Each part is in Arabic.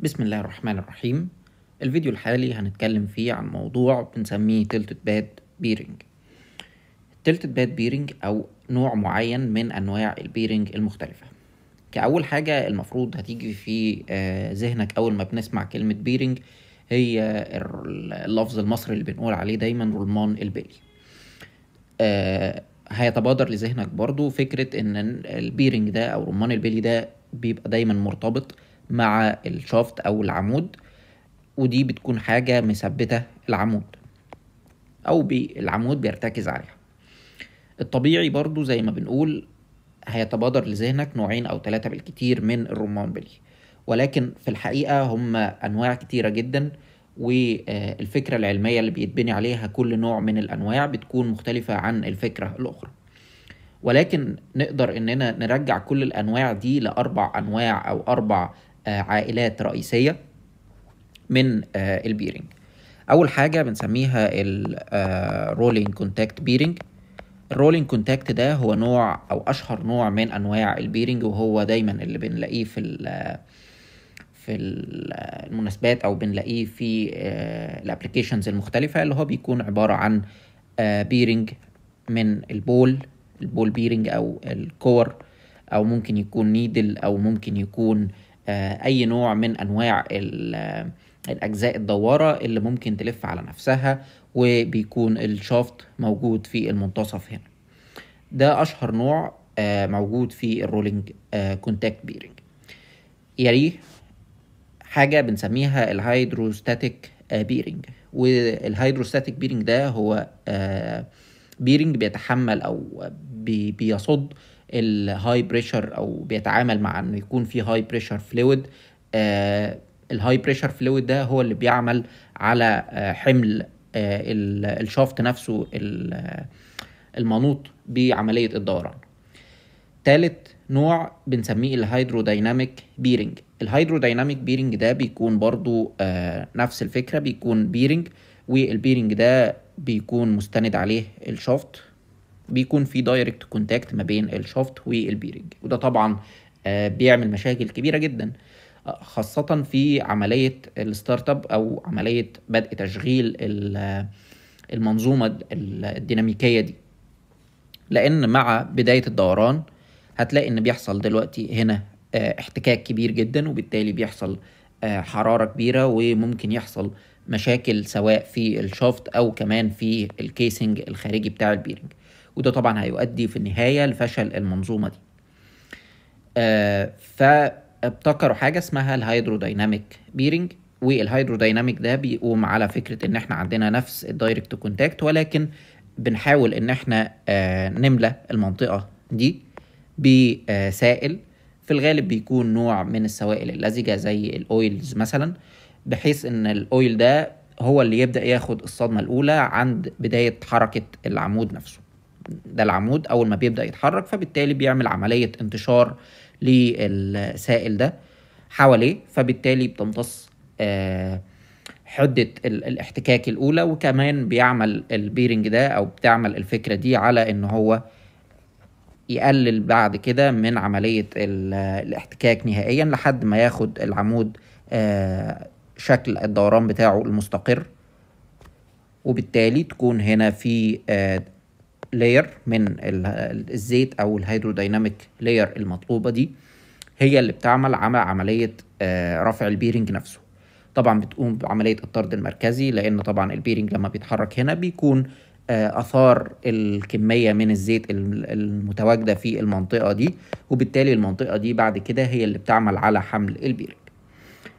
بسم الله الرحمن الرحيم الفيديو الحالي هنتكلم فيه عن موضوع بنسميه تلتد باد بيرنج تلتد باد بيرنج او نوع معين من انواع البيرنج المختلفة كأول حاجة المفروض هتيجي في آه، ذهنك اول ما بنسمع كلمة بيرنج هي اللفظ المصري اللي بنقول عليه دايما رولمان البلي آه، هيتبادر لذهنك برضو فكرة ان البيرنج ده او رمان البلي ده بيبقى دايما مرتبط مع الشافت او العمود ودي بتكون حاجة مثبتة العمود او بي العمود بيرتكز عليها الطبيعي برضو زي ما بنقول هيتبادر لذهنك نوعين او ثلاثة بالكتير من الرمان بلي ولكن في الحقيقة هم انواع كتيرة جدا والفكرة العلمية اللي بيتبني عليها كل نوع من الانواع بتكون مختلفة عن الفكرة الاخرى ولكن نقدر اننا نرجع كل الانواع دي لاربع انواع او اربع عائلات رئيسية من آه، البيرنج أول حاجة بنسميها الرولينج كونتاكت بيرنج الرولينج كونتاكت ده هو نوع أو أشهر نوع من أنواع البيرنج وهو دايما اللي بنلاقيه في في المناسبات او بنلاقيه في آه، الابلكيشنز المختلفه اللي هو بيكون عباره عن بيرنج آه، من البول البول بيرنج او الكور او ممكن يكون نيدل او ممكن يكون آه، اي نوع من انواع آه، الاجزاء الدواره اللي ممكن تلف على نفسها وبيكون الشافت موجود في المنتصف هنا ده اشهر نوع آه، موجود في الرولينج كونتاكت بيرنج يليه حاجه بنسميها الهيدروستاتيك بيرنج والهيدروستاتيك بيرنج ده هو بيرنج بيتحمل او بيصد الهاي بريشر او بيتعامل مع انه يكون في هاي بريشر فلويد الهاي بريشر فلويد ده هو اللي بيعمل على آه، حمل آه، الشافت نفسه آه، المنوط بعمليه الدوران تالت نوع بنسميه الهيدروديناميك بيرنج الهيدروديناميك بيرنج ده بيكون برضو نفس الفكره بيكون بيرنج والبيرنج ده بيكون مستند عليه الشافت بيكون في دايركت كونتاكت ما بين الشافت والبيرنج وده طبعا آه، بيعمل مشاكل كبيره جدا آه، خاصه في عمليه الستارت اب او عمليه بدء تشغيل المنظومه الديناميكيه دي لان مع بدايه الدوران هتلاقي ان بيحصل دلوقتي هنا آه، احتكاك كبير جدا وبالتالي بيحصل حراره كبيره وممكن يحصل مشاكل سواء في الشافت او كمان في الكيسنج الخارجي بتاع البيرنج وده طبعا هيؤدي في النهايه لفشل المنظومه دي آه، فابتكروا حاجه اسمها الهيدروديناميك بيرنج والهيدروديناميك ده بيقوم على فكره ان احنا عندنا نفس الدايركت كونتاكت ولكن بنحاول ان احنا آه، نملى المنطقه دي بسائل في الغالب بيكون نوع من السوائل اللزجه زي الاويلز مثلا بحيث ان الاويل ده هو اللي يبدا ياخد الصدمه الاولى عند بدايه حركه العمود نفسه ده العمود اول ما بيبدا يتحرك فبالتالي بيعمل عمليه انتشار للسائل ده حواليه فبالتالي بتمتص آه، حده الاحتكاك الاولى وكمان بيعمل البيرنج ده او بتعمل الفكره دي على ان هو يقلل بعد كده من عمليه الاحتكاك نهائيا لحد ما ياخد العمود آه، شكل الدوران بتاعه المستقر وبالتالي تكون هنا في آه، لاير من الزيت او الهيدروديناميك لاير المطلوبه دي هي اللي بتعمل عمل عمليه آه، رفع البيرنج نفسه طبعا بتقوم بعمليه الطرد المركزي لان طبعا البيرنج لما بيتحرك هنا بيكون آه، اثار الكميه من الزيت المتواجده في المنطقه دي وبالتالي المنطقه دي بعد كده هي اللي بتعمل على حمل البيرنج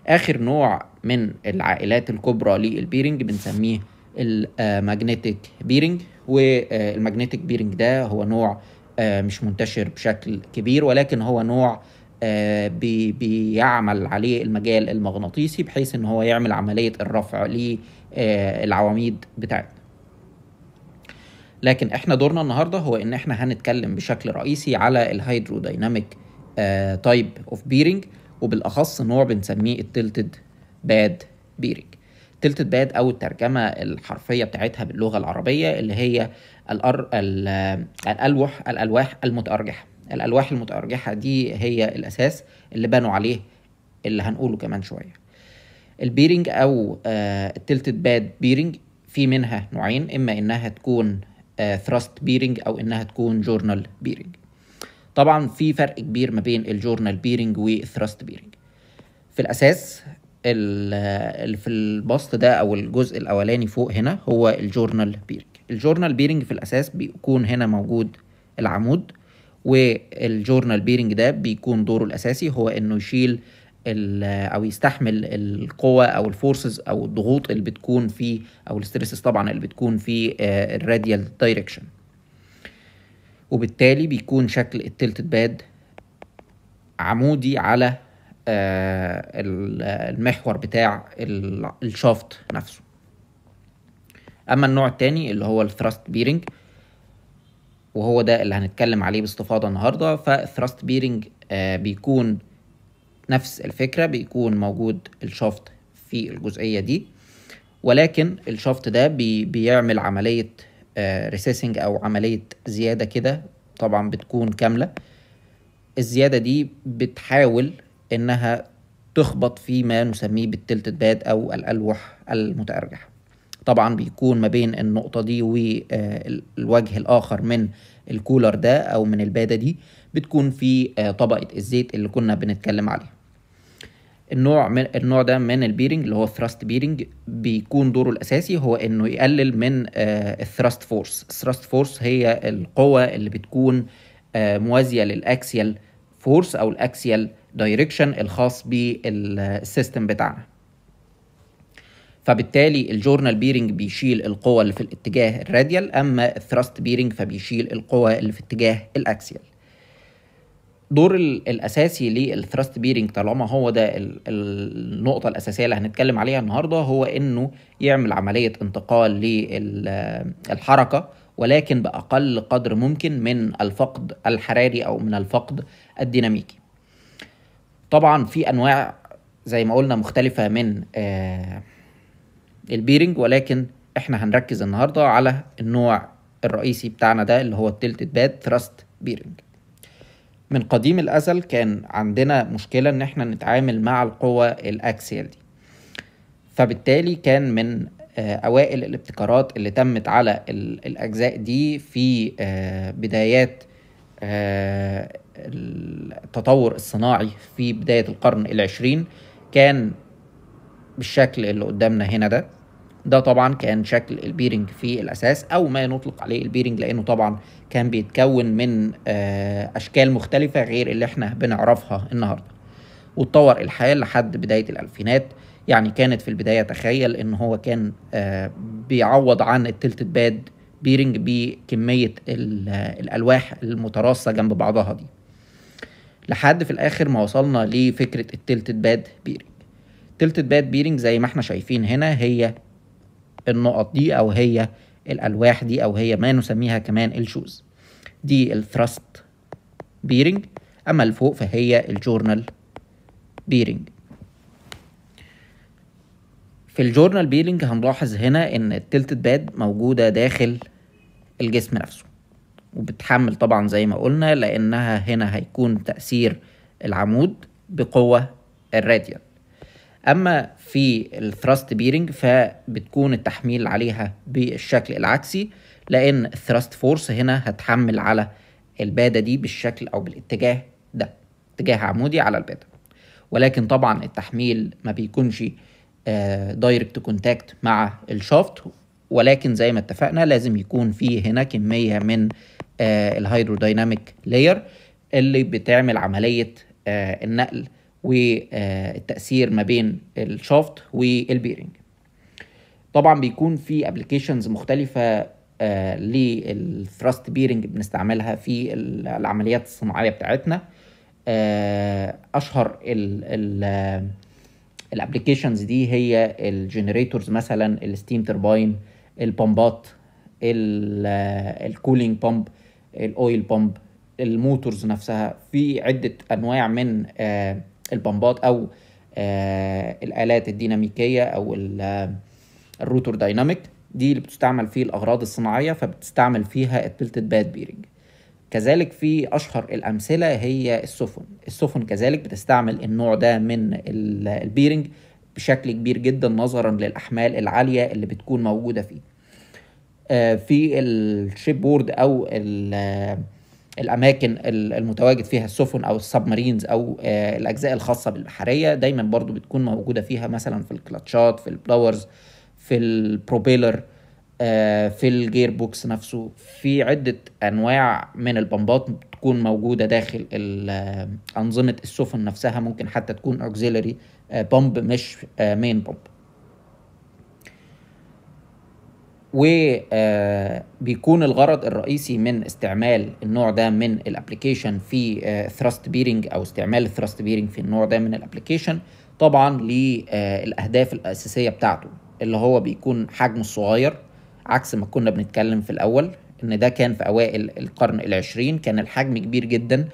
اخر نوع من العائلات الكبرى للبيرنج بنسميه الماجنتيك آه، بيرنج والماجنتيك بيرنج ده هو نوع آه، مش منتشر بشكل كبير ولكن هو نوع آه، بيعمل عليه المجال المغناطيسي بحيث ان هو يعمل عمليه الرفع للعواميد آه، بتاعتنا لكن احنا دورنا النهارده هو ان احنا هنتكلم بشكل رئيسي على الهيدرودايناميك تايب اوف بيرنج وبالاخص نوع بنسميه التلتد باد بيرنج تلت باد او الترجمه الحرفيه بتاعتها باللغه العربيه اللي هي الأر... الالوح الالواح المتارجحه الالواح المتارجحه دي هي الاساس اللي بنوا عليه اللي هنقوله كمان شويه البيرنج او آه، التلتد باد بيرنج في منها نوعين اما انها تكون ثراست آه، بيرنج او انها تكون جورنال بيرنج طبعا في فرق كبير ما بين الجورنال بيرنج والثراست بيرنج في الاساس اللي في البسط ده او الجزء الاولاني فوق هنا هو الجورنال بيرنج الجورنال بيرنج في الاساس بيكون هنا موجود العمود والجورنال بيرنج ده بيكون دوره الاساسي هو انه يشيل او يستحمل القوة او الفورسز او الضغوط اللي بتكون في او الاسترسز طبعا اللي بتكون في آه، الراديال دايركشن وبالتالي بيكون شكل التلتد باد عمودي على آه، المحور بتاع الشافت نفسه اما النوع التاني اللي هو الثراست بيرنج وهو ده اللي هنتكلم عليه باستفاضه النهارده فالثراست بيرنج آه، بيكون نفس الفكره بيكون موجود الشافت في الجزئيه دي ولكن الشافت ده بي بيعمل عمليه ريسيسنج آه، او عمليه زياده كده طبعا بتكون كامله الزياده دي بتحاول انها تخبط في ما نسميه بالتلت باد او الالوح المتارجح طبعا بيكون ما بين النقطه دي والوجه آه، الاخر من الكولر ده او من الباده دي بتكون في آه، طبقه الزيت اللي كنا بنتكلم عليها النوع من النوع ده من البيرنج اللي هو ثراست بيرنج بيكون دوره الاساسي هو انه يقلل من الثراست فورس الثراست فورس هي القوه اللي بتكون آه، موازيه للاكسيال فورس او الاكسيال دايركشن الخاص بالسيستم بتاعنا فبالتالي الجورنال بيرنج بيشيل القوى اللي في الاتجاه الراديال اما الثراست بيرنج فبيشيل القوى اللي في اتجاه الاكسيال دور الاساسي للثراست بيرنج طالما هو ده النقطه الاساسيه اللي هنتكلم عليها النهارده هو انه يعمل عمليه انتقال للحركه ولكن باقل قدر ممكن من الفقد الحراري او من الفقد الديناميكي طبعا في انواع زي ما قلنا مختلفه من آه، البيرنج ولكن احنا هنركز النهارده على النوع الرئيسي بتاعنا ده اللي هو التلتد باد ثراست بيرنج من قديم الازل كان عندنا مشكله ان احنا نتعامل مع القوة الاكسيال دي فبالتالي كان من آه، اوائل الابتكارات اللي تمت على الاجزاء دي في آه، بدايات التطور الصناعي في بداية القرن العشرين كان بالشكل اللي قدامنا هنا ده ده طبعا كان شكل البيرنج في الأساس أو ما نطلق عليه البيرنج لأنه طبعا كان بيتكون من آه، أشكال مختلفة غير اللي احنا بنعرفها النهاردة واتطور الحال لحد بداية الألفينات يعني كانت في البداية تخيل إن هو كان آه، بيعوض عن التلت باد بيرنج بكمية آه، الألواح المتراصة جنب بعضها دي لحد في الاخر ما وصلنا لفكره التلتد باد بيرنج تلتد باد بيرنج زي ما احنا شايفين هنا هي النقط دي او هي الالواح دي او هي ما نسميها كمان الشوز دي الثرست بيرنج اما الفوق فهي الجورنال بيرنج في الجورنال بيرنج هنلاحظ هنا ان التلتد باد موجوده داخل الجسم نفسه وبتحمل طبعا زي ما قلنا لأنها هنا هيكون تأثير العمود بقوة الراديال أما في الثراست بيرنج فبتكون التحميل عليها بالشكل العكسي لأن الثراست فورس هنا هتحمل على البادة دي بالشكل أو بالاتجاه ده اتجاه عمودي على البادة ولكن طبعا التحميل ما بيكونش دايركت آه، كونتاكت مع الشافت ولكن زي ما اتفقنا لازم يكون فيه هنا كمية من آه، الهيدروديناميك لاير اللي بتعمل عمليه آه، النقل والتاثير آه، ما بين الشافت والبيرنج طبعا بيكون في ابلكيشنز مختلفه للثراست بيرنج بنستعملها في العمليات الصناعيه بتاعتنا اشهر الابلكيشنز دي هي الجنريتورز مثلا الستيم ترباين البمبات الكولينج بامب الاويل بامب الموتورز نفسها في عده انواع من آه، البمبات او آه، الالات الديناميكيه او آه، الروتور دايناميك دي اللي بتستعمل في الاغراض الصناعيه فبتستعمل فيها التلتد باد بيرنج كذلك في اشهر الامثله هي السفن السفن كذلك بتستعمل النوع ده من البيرنج بشكل كبير جدا نظرا للاحمال العاليه اللي بتكون موجوده فيه آه، في الشيب بورد او آه، الاماكن المتواجد فيها السفن او السبمارينز او آه، الاجزاء الخاصه بالبحريه دايما برضو بتكون موجوده فيها مثلا في الكلاتشات في البلاورز في البروبيلر في الجير بوكس نفسه في عدة أنواع من البمبات بتكون موجودة داخل أنظمة السفن نفسها ممكن حتى تكون auxiliary بمب مش مين بمب وبيكون الغرض الرئيسي من استعمال النوع ده من الابلكيشن في ثراست آه، بيرنج او استعمال الثراست بيرنج في النوع ده من الابلكيشن طبعا للاهداف الاساسيه بتاعته اللي هو بيكون حجمه الصغير عكس ما كنا بنتكلم في الاول ان ده كان في اوائل القرن العشرين كان الحجم كبير جدا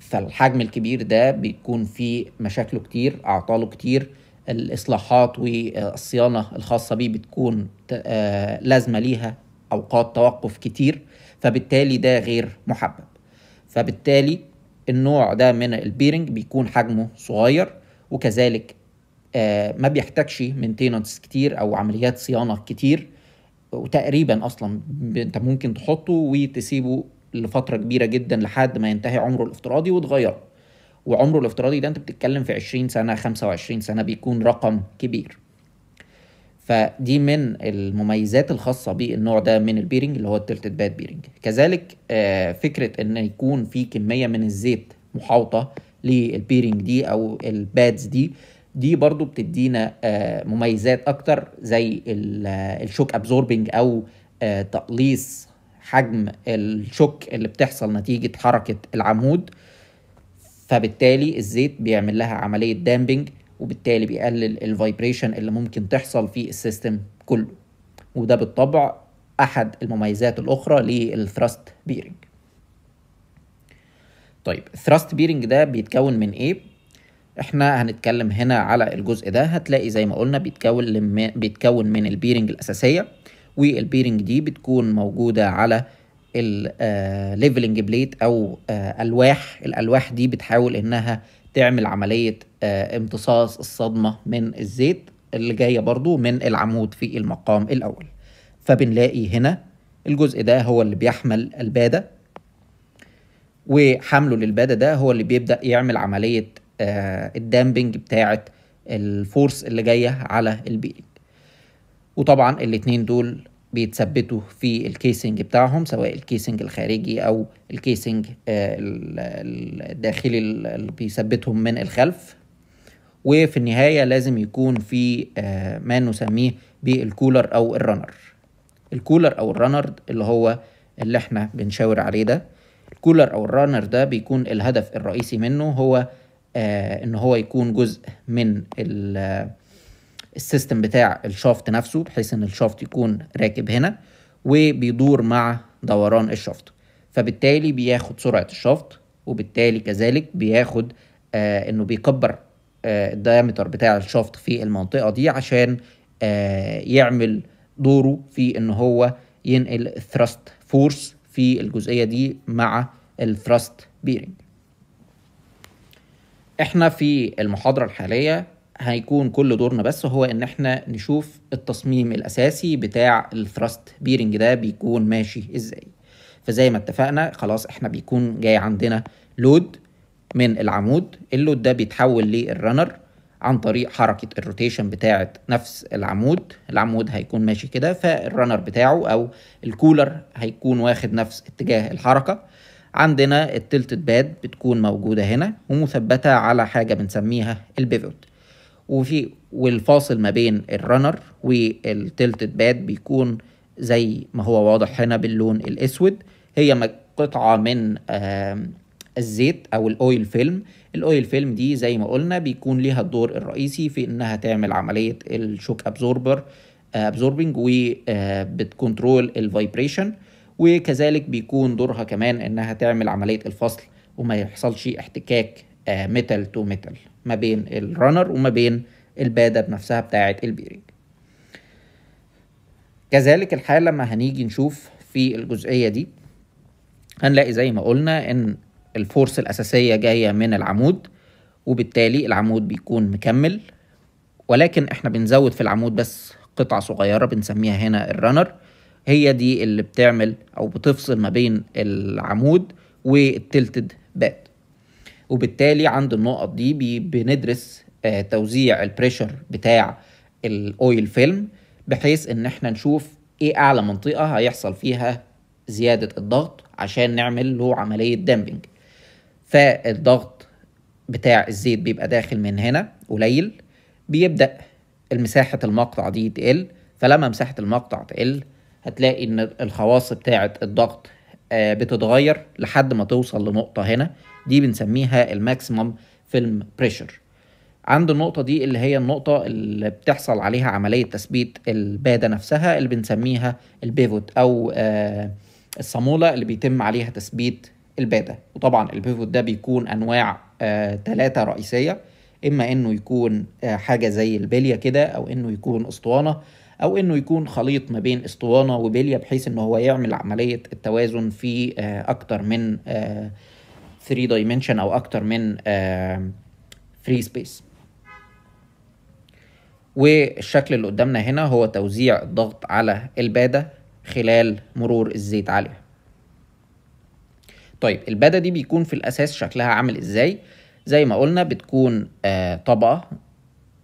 فالحجم الكبير ده بيكون فيه مشاكله كتير اعطاله كتير الاصلاحات والصيانه الخاصه بيه بتكون آه، لازمه ليها اوقات توقف كتير فبالتالي ده غير محبب فبالتالي النوع ده من البيرنج بيكون حجمه صغير وكذلك آه، ما بيحتاجش مينتيننس كتير او عمليات صيانه كتير وتقريبا اصلا انت ممكن تحطه وتسيبه لفتره كبيره جدا لحد ما ينتهي عمره الافتراضي وتغيره وعمره الافتراضي ده انت بتتكلم في 20 سنه 25 سنه بيكون رقم كبير فدي من المميزات الخاصه بالنوع ده من البيرنج اللي هو التلتد باد بيرنج كذلك آه، فكره ان يكون في كميه من الزيت محاوطه للبيرنج دي او البادز دي دي برضو بتدينا آه، مميزات اكتر زي آه، الشوك ابزوربنج او تقليص حجم الشوك اللي بتحصل نتيجه حركه العمود فبالتالي الزيت بيعمل لها عملية دامبنج وبالتالي بيقلل الفايبريشن اللي ممكن تحصل في السيستم كله وده بالطبع أحد المميزات الأخرى للثراست بيرنج طيب الثراست بيرنج ده بيتكون من إيه؟ احنا هنتكلم هنا على الجزء ده هتلاقي زي ما قلنا بيتكون بيتكون من البيرنج الأساسية والبيرنج دي بتكون موجودة على الليفلنج بليت آه, او آه, الواح الالواح دي بتحاول انها تعمل عمليه آه, امتصاص الصدمه من الزيت اللي جايه برضو من العمود في المقام الاول فبنلاقي هنا الجزء ده هو اللي بيحمل الباده وحمله للباده ده هو اللي بيبدا يعمل عمليه الدامبنج بتاعه الفورس اللي جايه على البيلينج وطبعا الاتنين دول بيتثبتوا في الكيسنج بتاعهم سواء الكيسنج الخارجي او الكيسنج آه، الداخلي اللي بيثبتهم من الخلف وفي النهايه لازم يكون في آه، ما نسميه بالكولر او الرنر الكولر او الرنر اللي هو اللي احنا بنشاور عليه ده الكولر او الرانر ده بيكون الهدف الرئيسي منه هو آه، ان هو يكون جزء من ال السيستم بتاع الشافت نفسه بحيث ان الشافت يكون راكب هنا وبيدور مع دوران الشافت فبالتالي بياخد سرعة الشافت وبالتالي كذلك بياخد آه انه بيكبر آه الدايمتر بتاع الشافت في المنطقة دي عشان آه يعمل دوره في ان هو ينقل الثراست فورس في الجزئية دي مع الثراست بيرنج احنا في المحاضرة الحالية هيكون كل دورنا بس هو ان احنا نشوف التصميم الاساسي بتاع الثراست بيرنج ده بيكون ماشي ازاي فزي ما اتفقنا خلاص احنا بيكون جاي عندنا لود من العمود اللود ده بيتحول للرنر عن طريق حركة الروتيشن بتاعة نفس العمود العمود هيكون ماشي كده فالرنر بتاعه أو الكولر هيكون واخد نفس اتجاه الحركة عندنا التلتت باد بتكون موجودة هنا ومثبتة على حاجة بنسميها البيفوت وفي والفاصل ما بين الرنر والتلتد باد بيكون زي ما هو واضح هنا باللون الاسود هي قطعه من الزيت او الاويل فيلم الاويل فيلم دي زي ما قلنا بيكون ليها الدور الرئيسي في انها تعمل عمليه الشوك ابزوربر ابزوربنج وبتكنترول الفايبريشن وكذلك بيكون دورها كمان انها تعمل عمليه الفصل وما يحصلش احتكاك ميتال تو ميتال ما بين الرنر وما بين الباده بنفسها بتاعه البيرنج كذلك الحال لما هنيجي نشوف في الجزئيه دي هنلاقي زي ما قلنا ان الفورس الاساسيه جايه من العمود وبالتالي العمود بيكون مكمل ولكن احنا بنزود في العمود بس قطعه صغيره بنسميها هنا الرنر هي دي اللي بتعمل او بتفصل ما بين العمود والتلتد باد وبالتالي عند النقط دي بندرس آه، توزيع البريشر بتاع الاويل فيلم بحيث ان احنا نشوف ايه اعلى منطقه هيحصل فيها زياده الضغط عشان نعمل له عمليه دامبنج فالضغط بتاع الزيت بيبقى داخل من هنا قليل بيبدا مساحه المقطع دي تقل فلما مساحه المقطع تقل هتلاقي ان الخواص بتاعه الضغط آه، بتتغير لحد ما توصل لنقطه هنا دي بنسميها الماكسيمم فيلم بريشر عند النقطه دي اللي هي النقطه اللي بتحصل عليها عمليه تثبيت الباده نفسها اللي بنسميها البيفوت او آه، الصاموله اللي بيتم عليها تثبيت الباده وطبعا البيفوت ده بيكون انواع ثلاثه آه، رئيسيه اما انه يكون حاجه زي البليه كده او انه يكون اسطوانه او انه يكون خليط ما بين اسطوانه وبليه بحيث ان هو يعمل عمليه التوازن في آه، اكتر من 3 آه، دايمنشن او اكتر من فري آه، سبيس والشكل اللي قدامنا هنا هو توزيع الضغط على الباده خلال مرور الزيت عليها طيب الباده دي بيكون في الاساس شكلها عامل ازاي زي ما قلنا بتكون طبقه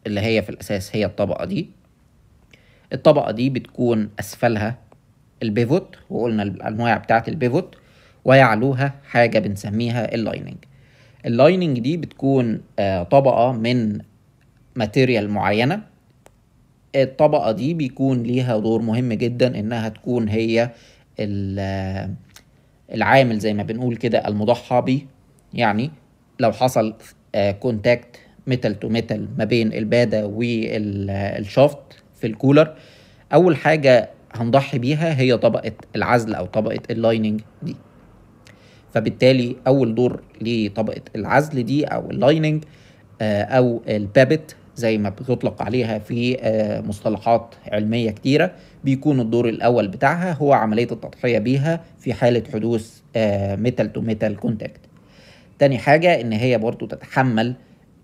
اللي هي في الاساس هي الطبقه دي الطبقة دي بتكون أسفلها البيفوت وقلنا الأنواع بتاعة البيفوت ويعلوها حاجة بنسميها اللايننج اللايننج دي بتكون آه، طبقة من ماتيريال معينة الطبقة دي بيكون ليها دور مهم جدا إنها تكون هي آه، العامل زي ما بنقول كده المضحى بيه يعني لو حصل كونتاكت ميتال تو ميتال ما بين البادة والشافت في الكولر اول حاجه هنضحي بيها هي طبقه العزل او طبقه اللايننج دي فبالتالي اول دور لطبقه العزل دي او اللايننج آه، او البابت زي ما بتطلق عليها في آه، مصطلحات علميه كتيره بيكون الدور الاول بتاعها هو عمليه التضحيه بيها في حاله حدوث ميتال تو ميتال كونتاكت تاني حاجه ان هي برضو تتحمل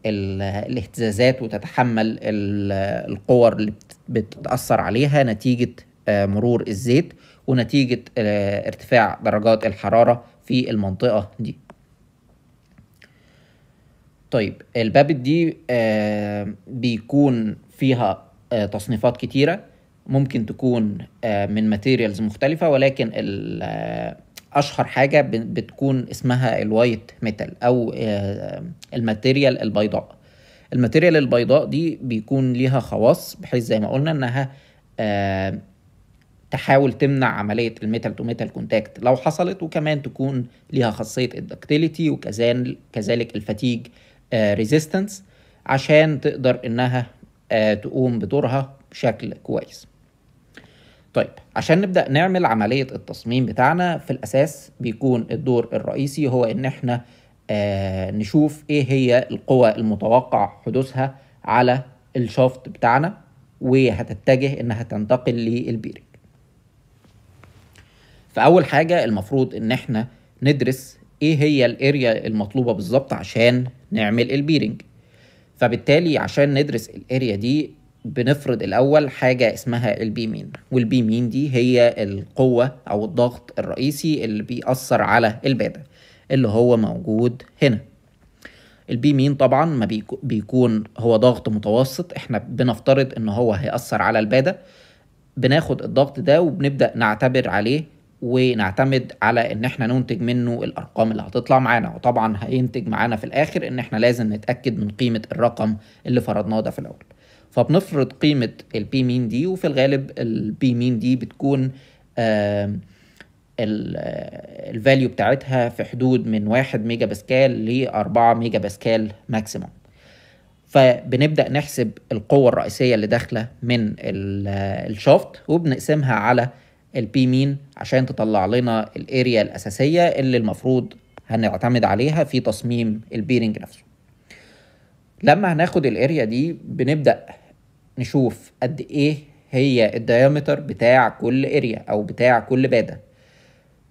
الاهتزازات وتتحمل القوى اللي بتتأثر عليها نتيجة آه، مرور الزيت ونتيجة آه، ارتفاع درجات الحرارة في المنطقة دي طيب البابت دي آه، بيكون فيها تصنيفات كتيرة ممكن تكون من ماتيريالز مختلفة ولكن اشهر حاجه بتكون اسمها الوايت ميتال او آه، الماتيريال البيضاء الماتيريال البيضاء دي بيكون ليها خواص بحيث زي ما قلنا انها آه، تحاول تمنع عملية الميتال تو ميتال كونتاكت لو حصلت وكمان تكون ليها خاصية الدكتيليتي وكذلك الفاتيج ريزيستنس آه، عشان تقدر انها تقوم بدورها بشكل كويس طيب عشان نبدأ نعمل عملية التصميم بتاعنا في الأساس بيكون الدور الرئيسي هو إن إحنا آه نشوف إيه هي القوى المتوقع حدوثها على الشافت بتاعنا وهتتجه إنها تنتقل للبيرنج فأول حاجة المفروض إن إحنا ندرس إيه هي الأريا المطلوبة بالظبط عشان نعمل البيرنج فبالتالي عشان ندرس الأريا دي بنفرض الاول حاجه اسمها البي مين والبي مين دي هي القوه او الضغط الرئيسي اللي بيأثر على الباده اللي هو موجود هنا البي مين طبعا ما بيكون هو ضغط متوسط احنا بنفترض ان هو هيأثر على الباده بناخد الضغط ده وبنبدأ نعتبر عليه ونعتمد على ان احنا ننتج منه الارقام اللي هتطلع معانا وطبعا هينتج معانا في الاخر ان احنا لازم نتاكد من قيمه الرقم اللي فرضناه ده في الاول فبنفرض قيمة البي مين دي وفي الغالب البي مين دي بتكون الفاليو آه، بتاعتها في حدود من 1 ميجا باسكال ل 4 ميجا باسكال ماكسيموم فبنبدا نحسب القوه الرئيسيه اللي داخله من آه، الشافت وبنقسمها على البي مين عشان تطلع لنا الاريا الاساسيه اللي المفروض هنعتمد عليها في تصميم البيرنج نفسه لما هناخد الاريا دي بنبدا نشوف قد ايه هي الديامتر بتاع كل اريا او بتاع كل باده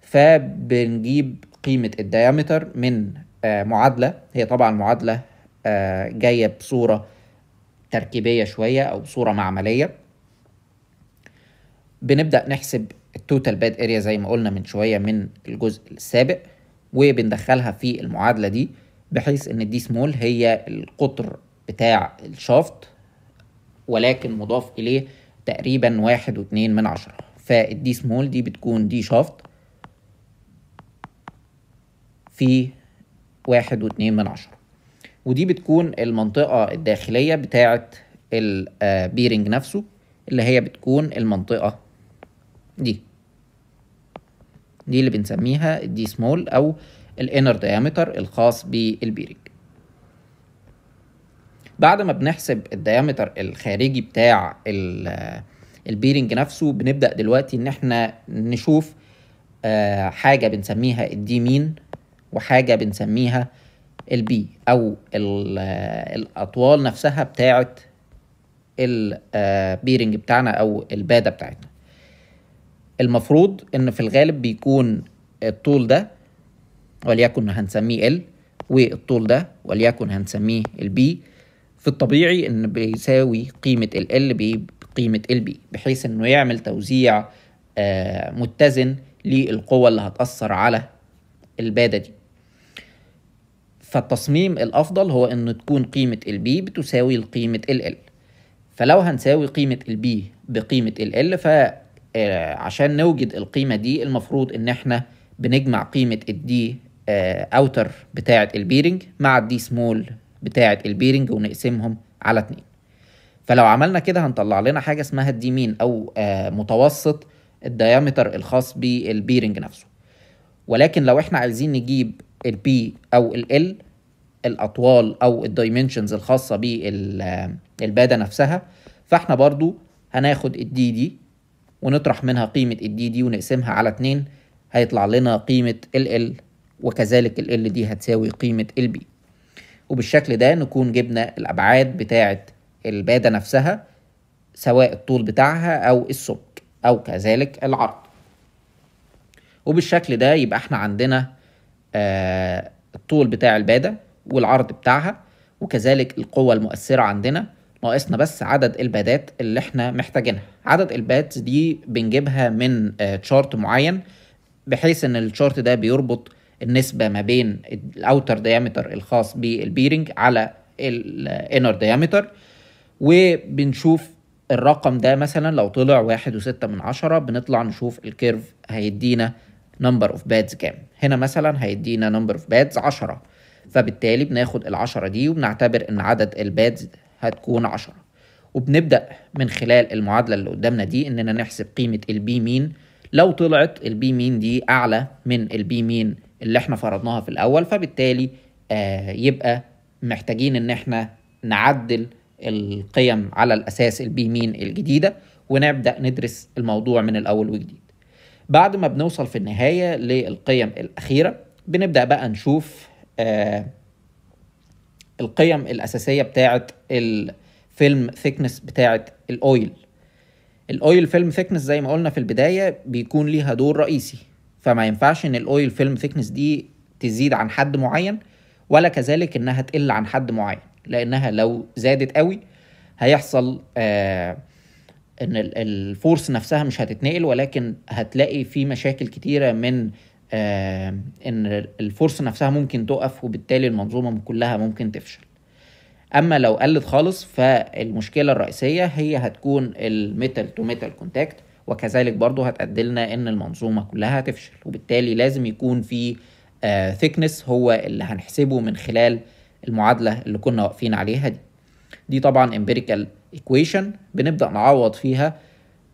فبنجيب قيمه الديامتر من آه، معادله هي طبعا معادله آه، جايه بصوره تركيبيه شويه او بصوره معمليه بنبدا نحسب التوتال باد اريا زي ما قلنا من شويه من الجزء السابق وبندخلها في المعادله دي بحيث ان دي سمول هي القطر بتاع الشافت ولكن مضاف إليه تقريبا واحد واتنين من عشرة فالدي سمول دي بتكون دي شافت في واحد واتنين من عشرة ودي بتكون المنطقة الداخلية بتاعة البيرنج آه، نفسه اللي هي بتكون المنطقة دي دي اللي بنسميها الدي سمول أو الانر ديامتر الخاص بالبيرنج بعد ما بنحسب الديامتر الخارجي بتاع البيرنج نفسه بنبدا دلوقتي ان احنا نشوف آه، حاجه بنسميها الدي مين وحاجه بنسميها البي او آه، الاطوال نفسها بتاعه البيرنج آه، بتاعنا او الباده بتاعتنا المفروض ان في الغالب بيكون الطول ده وليكن هنسميه ال والطول ده وليكن هنسميه البي في الطبيعي ان بيساوي قيمة ال L بقيمة ال B بحيث انه يعمل توزيع آه، متزن للقوة اللي هتأثر على البادة دي فالتصميم الأفضل هو إن تكون قيمة ال B بتساوي قيمة ال L فلو هنساوي قيمة ال B بقيمة ال L فعشان آه، نوجد القيمة دي المفروض إن إحنا بنجمع قيمة الدي أوتر آه، بتاعة البيرنج مع الدي سمول بتاعة البيرنج ونقسمهم على اتنين فلو عملنا كده هنطلع لنا حاجة اسمها الديمين أو آه متوسط الديامتر الخاص بالبيرنج نفسه ولكن لو احنا عايزين نجيب البي أو ال الأطوال أو الدايمنشنز الخاصة بالبادة آه، نفسها فاحنا برضو هناخد الدي دي ونطرح منها قيمة الدي دي ونقسمها على اتنين هيطلع لنا قيمة ال ال وكذلك ال ال دي هتساوي قيمة البي بي وبالشكل ده نكون جبنا الأبعاد بتاعة البادة نفسها سواء الطول بتاعها أو السمك أو كذلك العرض وبالشكل ده يبقى احنا عندنا آه الطول بتاع البادة والعرض بتاعها وكذلك القوة المؤثرة عندنا ناقصنا بس عدد البادات اللي احنا محتاجينها عدد البادز دي بنجيبها من آه، تشارت معين بحيث ان التشارت ده بيربط النسبه ما بين الاوتر ديامتر الخاص بالبيرنج على الانر ديامتر وبنشوف الرقم ده مثلا لو طلع واحد وستة من عشرة بنطلع نشوف الكيرف هيدينا نمبر اوف بادز كام هنا مثلا هيدينا نمبر اوف بادز عشرة فبالتالي بناخد العشرة دي وبنعتبر ان عدد البادز هتكون عشرة وبنبدأ من خلال المعادلة اللي قدامنا دي اننا نحسب قيمة البي مين لو طلعت البي مين دي اعلى من البي مين اللي احنا فرضناها في الاول فبالتالي آه، يبقى محتاجين ان احنا نعدل القيم على الاساس البي مين الجديده ونبدا ندرس الموضوع من الاول وجديد بعد ما بنوصل في النهايه للقيم الاخيره بنبدا بقى نشوف آه، القيم الاساسيه بتاعه الفيلم ثيكنس بتاعه الاويل الاويل فيلم ثيكنس زي ما قلنا في البدايه بيكون ليها دور رئيسي فما ينفعش ان الاويل فيلم ثيكنس دي تزيد عن حد معين ولا كذلك انها تقل عن حد معين لانها لو زادت قوي هيحصل آه ان الفورس نفسها مش هتتنقل ولكن هتلاقي في مشاكل كتيره من آه ان الفورس نفسها ممكن تقف وبالتالي المنظومه كلها ممكن تفشل اما لو قلت خالص فالمشكله الرئيسيه هي هتكون الميتال تو ميتال كونتاكت وكذلك برضو هتأدي لنا ان المنظومه كلها هتفشل وبالتالي لازم يكون في ثيكنس آه هو اللي هنحسبه من خلال المعادله اللي كنا واقفين عليها دي دي طبعا امبيريكال equation بنبدا نعوض فيها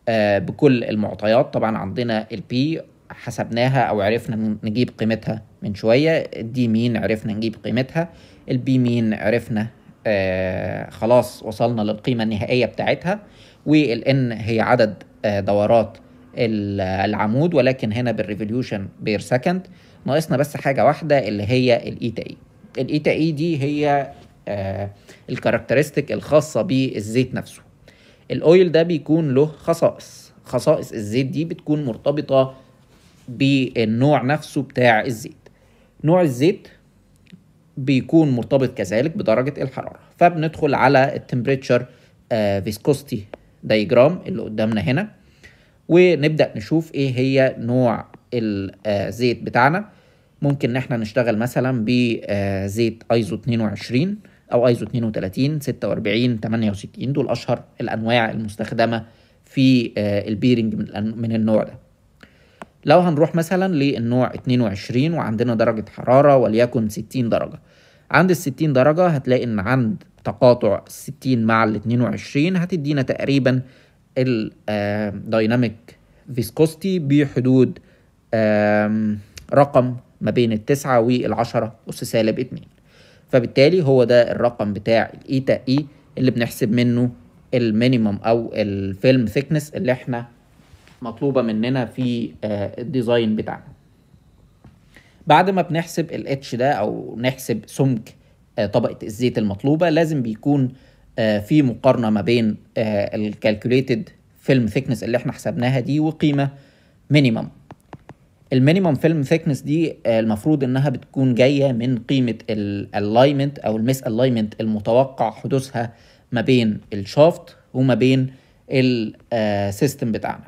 آه بكل المعطيات طبعا عندنا البي حسبناها او عرفنا نجيب قيمتها من شويه الدي مين عرفنا نجيب قيمتها البي مين عرفنا آه خلاص وصلنا للقيمه النهائيه بتاعتها والان هي عدد آه، دورات العمود ولكن هنا بالريفوليوشن بير سكند ناقصنا بس حاجه واحده اللي هي الايتا اي e e. الايتا اي e دي هي آه، الكاركترستيك الخاصه بالزيت نفسه الاويل ده بيكون له خصائص خصائص الزيت دي بتكون مرتبطه بالنوع نفسه بتاع الزيت نوع الزيت بيكون مرتبط كذلك بدرجه الحراره فبندخل على التمبريتشر آه، فيسكوستي دايجرام اللي قدامنا هنا ونبدأ نشوف ايه هي نوع الزيت آه، بتاعنا ممكن ان احنا نشتغل مثلا بزيت آه، ايزو 22 او ايزو 32 46 68 دول اشهر الانواع المستخدمه في آه، البيرنج من النوع ده لو هنروح مثلا للنوع 22 وعندنا درجة حرارة وليكن 60 درجة عند ال 60 درجة هتلاقي إن عند تقاطع ال 60 مع ال 22 هتدينا تقريبا دايناميك فيسكوستي بحدود رقم ما بين التسعة والعشرة أس سالب اتنين فبالتالي هو ده الرقم بتاع الإيتا إي e اللي بنحسب منه المينيمم أو الفيلم ثيكنس اللي احنا مطلوبة مننا في آه، الديزاين بتاعنا بعد ما بنحسب الاتش ده او نحسب سمك آه، طبقه الزيت المطلوبه لازم بيكون آه، في مقارنه ما بين الكالكوليتد فيلم ثيكنس اللي احنا حسبناها دي وقيمه مينيمم المينيمم فيلم ثيكنس دي آه، المفروض انها بتكون جايه من قيمه الالاينمنت او المس الاينمنت المتوقع حدوثها ما بين الشافت وما بين السيستم بتاعنا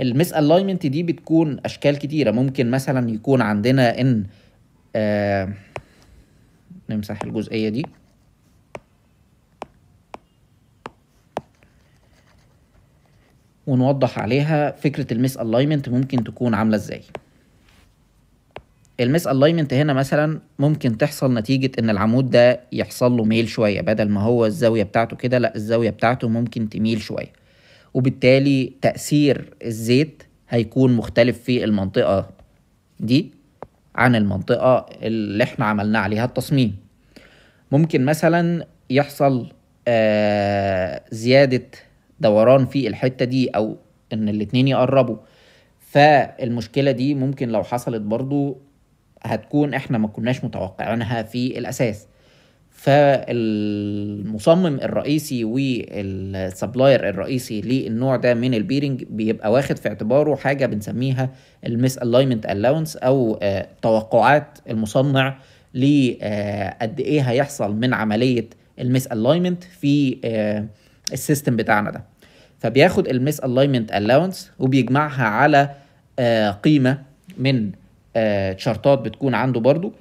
المس الاينمنت دي بتكون اشكال كتيره ممكن مثلا يكون عندنا ان آه نمسح الجزئيه دي ونوضح عليها فكره المس الاينمنت ممكن تكون عامله ازاي المس الاينمنت هنا مثلا ممكن تحصل نتيجه ان العمود ده يحصل له ميل شويه بدل ما هو الزاويه بتاعته كده لا الزاويه بتاعته ممكن تميل شويه وبالتالي تأثير الزيت هيكون مختلف في المنطقة دي عن المنطقة اللي احنا عملنا عليها التصميم ممكن مثلا يحصل آه، زيادة دوران في الحتة دي أو إن الاتنين يقربوا فالمشكلة دي ممكن لو حصلت برضو هتكون احنا ما كناش متوقعينها في الأساس فالمصمم الرئيسي والسبلاير الرئيسي للنوع ده من البيرنج بيبقى واخد في اعتباره حاجه بنسميها المس الاينمنت الاونس او آه، توقعات المصنع لقد آه، ايه هيحصل من عمليه المس الاينمنت في آه، السيستم بتاعنا ده فبياخد المس الاينمنت الاونس وبيجمعها على قيمه من شرطات بتكون عنده برضو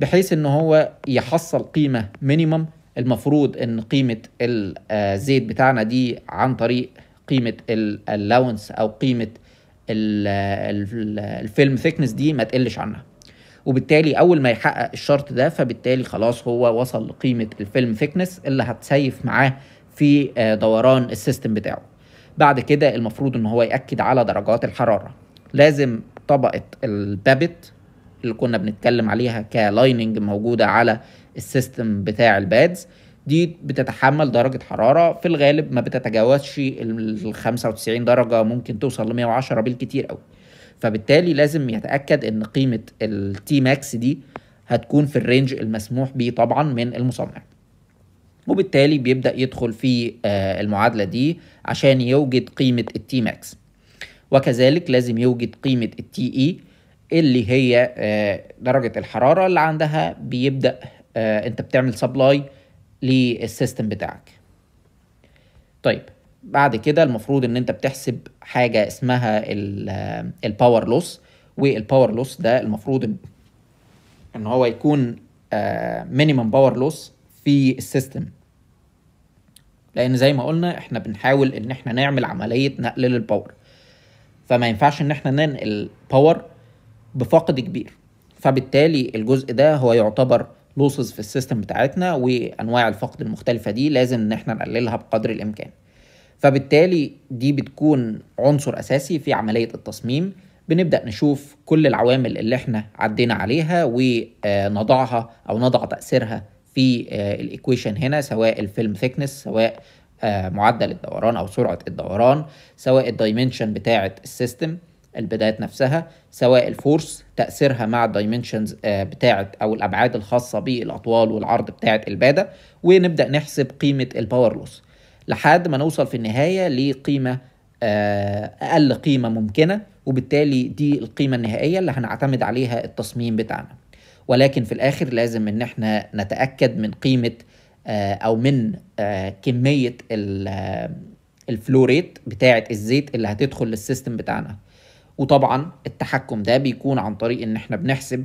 بحيث ان هو يحصل قيمه مينيمم المفروض ان قيمه الزيت آه، بتاعنا دي عن طريق قيمه الالاونس او قيمه آه، الفيلم ثيكنس دي ما تقلش عنها وبالتالي اول ما يحقق الشرط ده فبالتالي خلاص هو وصل لقيمه الفيلم ثيكنس اللي هتسيف معاه في آه، دوران السيستم بتاعه بعد كده المفروض ان هو ياكد على درجات الحراره لازم طبقه البابت اللي كنا بنتكلم عليها كلايننج موجودة على السيستم بتاع البادز دي بتتحمل درجة حرارة في الغالب ما بتتجاوزش ال 95 درجة ممكن توصل ل 110 بالكتير قوي فبالتالي لازم يتأكد ان قيمة التي ماكس دي هتكون في الرينج المسموح به طبعا من المصنع وبالتالي بيبدأ يدخل في آه، المعادلة دي عشان يوجد قيمة التي ماكس وكذلك لازم يوجد قيمة التي اي اللي هي آه، درجه الحراره اللي عندها بيبدا آه، انت بتعمل سبلاي للسيستم بتاعك طيب بعد كده المفروض ان انت بتحسب حاجه اسمها الباور لوس والباور لوس ده المفروض ان هو يكون مينيمم باور لوس في السيستم لان زي ما قلنا احنا بنحاول ان احنا نعمل عمليه نقل للباور فما ينفعش ان احنا ننقل باور بفقد كبير فبالتالي الجزء ده هو يعتبر لوسز في السيستم بتاعتنا وانواع الفقد المختلفه دي لازم ان احنا نقللها بقدر الامكان فبالتالي دي بتكون عنصر اساسي في عمليه التصميم بنبدا نشوف كل العوامل اللي احنا عدينا عليها ونضعها آه، او نضع تاثيرها في آه، الايكويشن هنا سواء الفيلم ثيكنس سواء آه، معدل الدوران او سرعه الدوران سواء الدايمنشن بتاعه السيستم البدايات نفسها سواء الفورس تاثيرها مع الدايمنشنز آه، بتاعه او الابعاد الخاصه بالاطوال والعرض بتاعه الباده ونبدا نحسب قيمه الباور لوس لحد ما نوصل في النهايه لقيمه آه، اقل قيمه ممكنه وبالتالي دي القيمه النهائيه اللي هنعتمد عليها التصميم بتاعنا ولكن في الاخر لازم ان احنا نتاكد من قيمه آه، او من كميه الفلوريت بتاعه الزيت اللي هتدخل للسيستم بتاعنا وطبعا التحكم ده بيكون عن طريق ان احنا بنحسب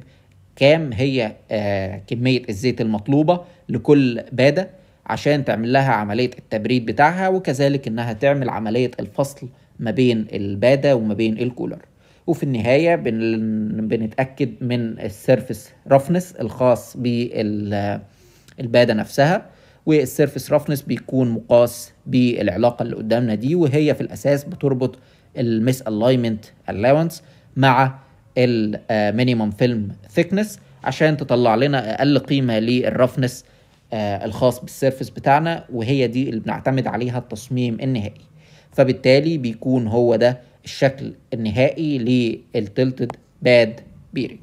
كام هي آه، كمية الزيت المطلوبة لكل بادة عشان تعمل لها عملية التبريد بتاعها وكذلك انها تعمل عملية الفصل ما بين البادة وما بين الكولر وفي النهاية بنتأكد من السيرفس رفنس الخاص بالبادة نفسها والسيرفس رفنس بيكون مقاس بالعلاقة اللي قدامنا دي وهي في الأساس بتربط الميس الاينمنت الاونس مع المينيمم فيلم ثيكنس عشان تطلع لنا اقل قيمه للرفنس آه, الخاص بالسيرفس بتاعنا وهي دي اللي بنعتمد عليها التصميم النهائي فبالتالي بيكون هو ده الشكل النهائي للتلتد باد بيرنج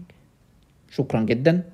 شكرا جدا